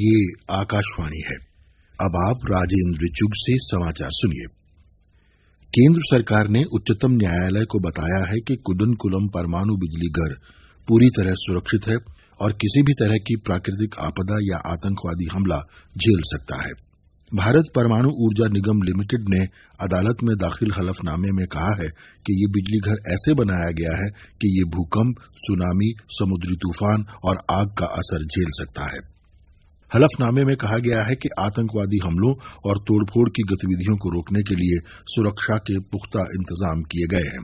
ये आकाशवाणी है अब आप राजेंद्र चुग से समाचार सुनिए केंद्र सरकार ने उच्चतम न्यायालय को बताया है कि कुदनकुलम परमाणु बिजली घर पूरी तरह सुरक्षित है और किसी भी तरह की प्राकृतिक आपदा या आतंकवादी हमला झेल सकता है भारत परमाणु ऊर्जा निगम लिमिटेड ने अदालत में दाखिल हलफनामे में कहा है कि ये बिजली घर ऐसे बनाया गया है कि ये भूकंप सुनामी समुद्री तूफान और आग का असर झेल सकता है हलफनामे में कहा गया है कि आतंकवादी हमलों और तोड़फोड़ की गतिविधियों को रोकने के लिए सुरक्षा के पुख्ता इंतजाम किए गए हैं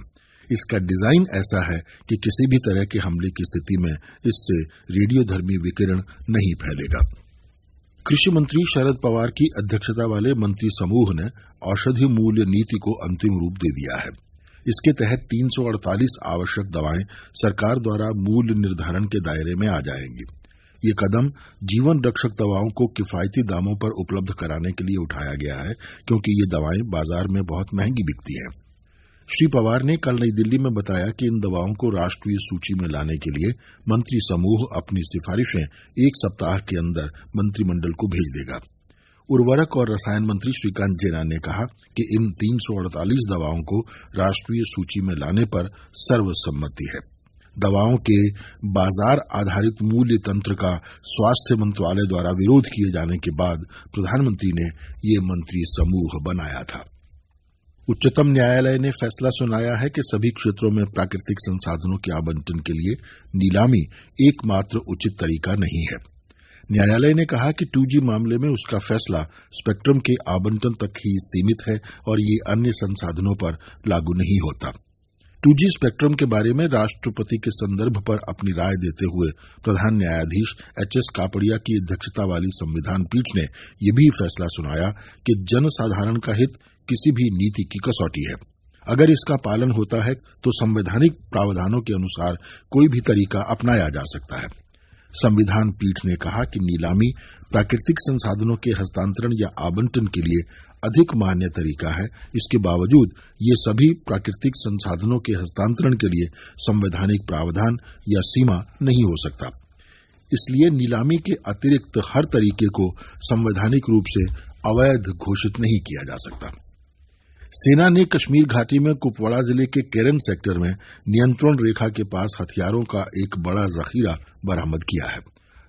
इसका डिजाइन ऐसा है कि किसी भी तरह के हमले की स्थिति में इससे रेडियोधर्मी विकिरण नहीं फैलेगा कृषि मंत्री शरद पवार की अध्यक्षता वाले मंत्री समूह ने औषधि मूल्य नीति को अंतिम रूप दे दिया है इसके तहत 348 आवश्यक दवाएं सरकार द्वारा मूल्य निर्धारण के दायरे में आ जाएंगी ये कदम जीवन रक्षक दवाओं को किफायती दामों पर उपलब्ध कराने के लिए उठाया गया है क्योंकि ये दवाएं बाजार में बहुत महंगी बिकती हैं श्री पवार ने कल नई दिल्ली में बताया कि इन दवाओं को राष्ट्रीय सूची में लाने के लिए मंत्री समूह अपनी सिफारिशें एक सप्ताह के अंदर मंत्रिमंडल को भेज देगा उर्वरक और रसायन मंत्री श्रीकांत जेना ने कहा कि इन 348 दवाओं को राष्ट्रीय सूची में लाने पर सर्वसम्मति है दवाओं के बाजार आधारित मूल्य तंत्र का स्वास्थ्य मंत्रालय द्वारा विरोध किए जाने के बाद प्रधानमंत्री ने ये मंत्री समूह बनाया था उच्चतम न्यायालय ने फैसला सुनाया है कि सभी क्षेत्रों में प्राकृतिक संसाधनों के आवंटन के लिए नीलामी एकमात्र उचित तरीका नहीं है न्यायालय ने कहा कि टू मामले में उसका फैसला स्पेक्ट्रम के आवंटन तक ही सीमित है और ये अन्य संसाधनों पर लागू नहीं होता टू स्पेक्ट्रम के बारे में राष्ट्रपति के संदर्भ पर अपनी राय देते हुए प्रधान न्यायाधीश एच एस कापड़िया की अध्यक्षता वाली संविधान पीठ ने यह भी फैसला सुनाया कि जनसाधारण का हित किसी भी नीति की कसौटी है अगर इसका पालन होता है तो संवैधानिक प्रावधानों के अनुसार कोई भी तरीका अपनाया जा सकता है संविधान पीठ ने कहा कि नीलामी प्राकृतिक संसाधनों के हस्तांतरण या आवंटन के लिए अधिक मान्य तरीका है इसके बावजूद ये सभी प्राकृतिक संसाधनों के हस्तांतरण के लिए संवैधानिक प्रावधान या सीमा नहीं हो सकता इसलिए नीलामी के अतिरिक्त हर तरीके को संवैधानिक रूप से अवैध घोषित नहीं किया जा सकता सेना ने कश्मीर घाटी में कुपवाड़ा जिले के केरन सेक्टर में नियंत्रण रेखा के पास हथियारों का एक बड़ा जखीरा बरामद किया है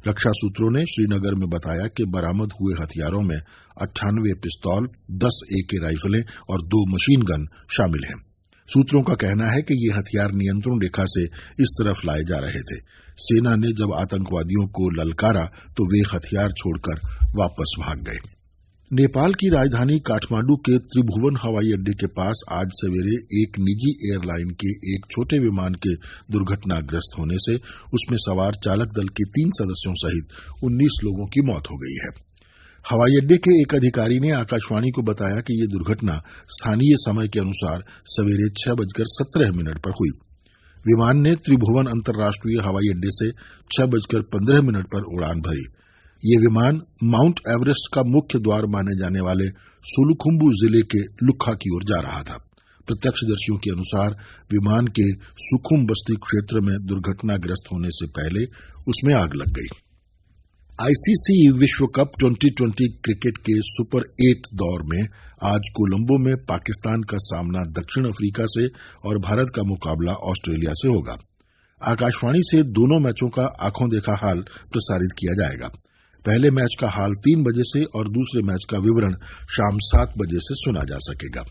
रक्षा सूत्रों ने श्रीनगर में बताया कि बरामद हुए हथियारों में अट्ठानवे पिस्तौल दस एके राइफलें और दो मशीन गन शामिल हैं सूत्रों का कहना है कि ये हथियार नियंत्रण रेखा से इस तरफ लाए जा रहे थे सेना ने जब आतंकवादियों को ललकारा तो वे हथियार छोड़कर वापस भाग गये नेपाल की राजधानी काठमांडू के त्रिभुवन हवाई अड्डे के पास आज सवेरे एक निजी एयरलाइन के एक छोटे विमान के दुर्घटनाग्रस्त होने से उसमें सवार चालक दल के तीन सदस्यों सहित 19 लोगों की मौत हो गई है हवाई अड्डे के एक अधिकारी ने आकाशवाणी को बताया कि यह दुर्घटना स्थानीय समय के अनुसार सवेरे छह बजकर सत्रह मिनट पर हुई विमान ने त्रिभुवन अंतर्राष्ट्रीय हवाई अड्डे से छह बजकर पंद्रह मिनट पर उड़ान भरी ये विमान माउंट एवरेस्ट का मुख्य द्वार माने जाने वाले सुलुखुम्बू जिले के लुखा की ओर जा रहा था प्रत्यक्षदर्शियों के अनुसार विमान के सुखुम बस्ती क्षेत्र में दुर्घटनाग्रस्त होने से पहले उसमें आग लग गई आईसीसी विश्व कप 2020 क्रिकेट के सुपर एट दौर में आज कोलंबो में पाकिस्तान का सामना दक्षिण अफ्रीका से और भारत का मुकाबला ऑस्ट्रेलिया से होगा आकाशवाणी से दोनों मैचों का आंखों देखा हाल प्रसारित किया जाएगा पहले मैच का हाल तीन बजे से और दूसरे मैच का विवरण शाम सात बजे से सुना जा सकेगा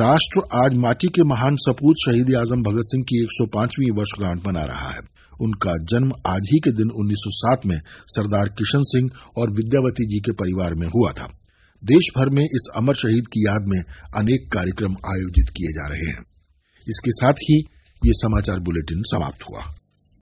राष्ट्र आज माटी के महान सपूत शहीद आजम भगत सिंह की 105वीं वर्षगांठ मना रहा है उनका जन्म आज ही के दिन 1907 में सरदार किशन सिंह और विद्यावती जी के परिवार में हुआ था देश भर में इस अमर शहीद की याद में अनेक कार्यक्रम आयोजित किए जा रहे हैं इसके साथ ही ये समाचार बुलेटिन समाप्त हुआ